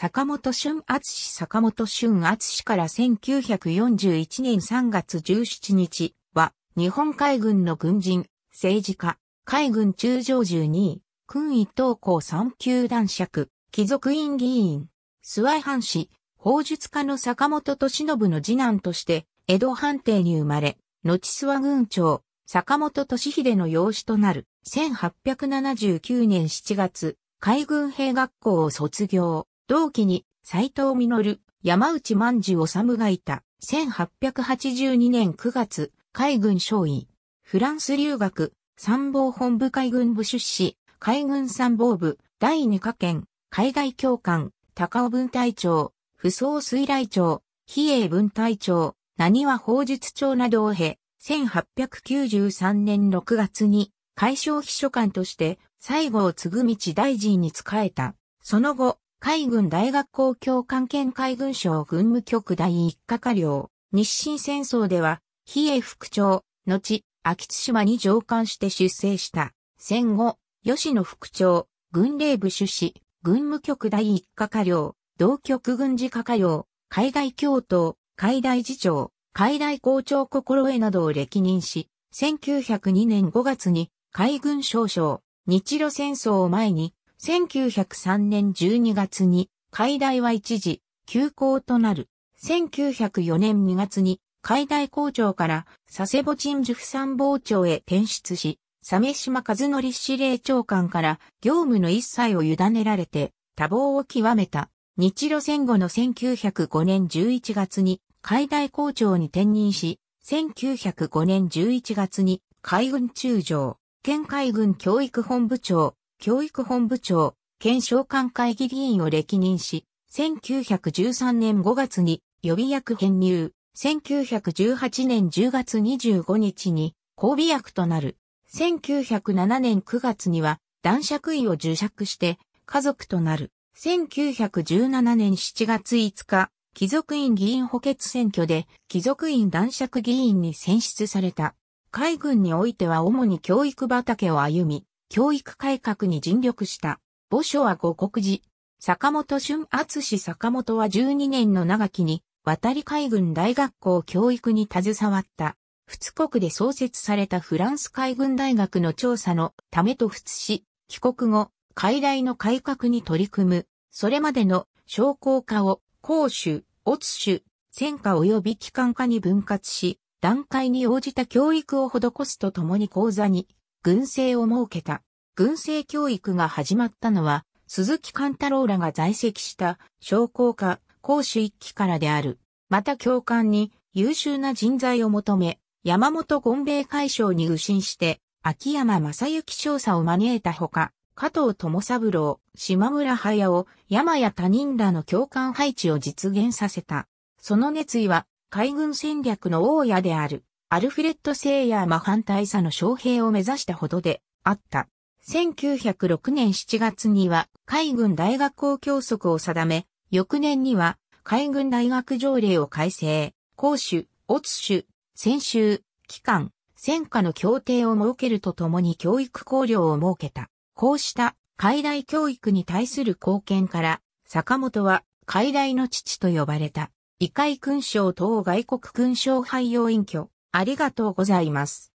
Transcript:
坂本俊厚坂本俊厚から1941年3月17日は、日本海軍の軍人、政治家、海軍中将12位、軍一東高3級男爵、貴族院議員、諏訪藩士、法術家の坂本敏信の次男として、江戸藩邸に生まれ、後諏訪軍長、坂本敏秀の養子となる、1879年7月、海軍兵学校を卒業。同期に斎藤実、山内万治治がいた。1882年9月、海軍少尉、フランス留学、参謀本部海軍部出資、海軍参謀部、第2課県、海外教官、高尾分隊長、不装水雷長、比叡分隊長、何は法術長などを経、1893年6月に、海将秘書官として、西郷嗣道大臣に仕えた。その後、海軍大学校共官係海軍省軍務局第一課課領、日清戦争では、比叡副長、後、秋津島に上官して出征した。戦後、吉野副長、軍令部主使、軍務局第一課課領、同局軍事課課領、海外教頭、海大次長、海大校長心得などを歴任し、1902年5月に海軍少将、日露戦争を前に1903年12月に、海大は一時、休校となる。1904年2月に、海大校長から佐世保鎮守府参謀長へ転出し、鮫島和則司令長官から業務の一切を委ねられて多忙を極めた。日露戦後の1905年11月に海大校長に転任し、1905年11月に海軍中将、県海軍教育本部長、教育本部長、県召喚会議議員を歴任し、1913年5月に予備役編入、1918年10月25日に交尾役となる。1907年9月には男爵位を受爵して家族となる。1917年7月5日、貴族院議員補欠選挙で貴族院男爵議員に選出された。海軍においては主に教育畑を歩み、教育改革に尽力した。墓所は五国寺。坂本俊厚氏坂本は12年の長きに、渡り海軍大学校教育に携わった。仏国で創設されたフランス海軍大学の調査のためと仏し、帰国後、海大の改革に取り組む。それまでの商工化を、公主、乙主、戦火及び機関化に分割し、段階に応じた教育を施すとともに講座に軍政を設けた。軍政教育が始まったのは、鈴木貫太郎らが在籍した商工科、講師一期からである。また教官に優秀な人材を求め、山本権兵衛会将に右進して、秋山正幸少佐を招いたほか、加藤友三郎、島村駿、山や他人らの教官配置を実現させた。その熱意は海軍戦略の大家である。アルフレッド・セイヤーマ反対さの将兵を目指したほどであった。1906年7月には海軍大学校教則を定め、翌年には海軍大学条例を改正、公主、乙主、先週、機関、戦火の協定を設けるとともに教育考慮を設けた。こうした海大教育に対する貢献から、坂本は海大の父と呼ばれた。異界勲章等外国勲章廃用隠居。ありがとうございます。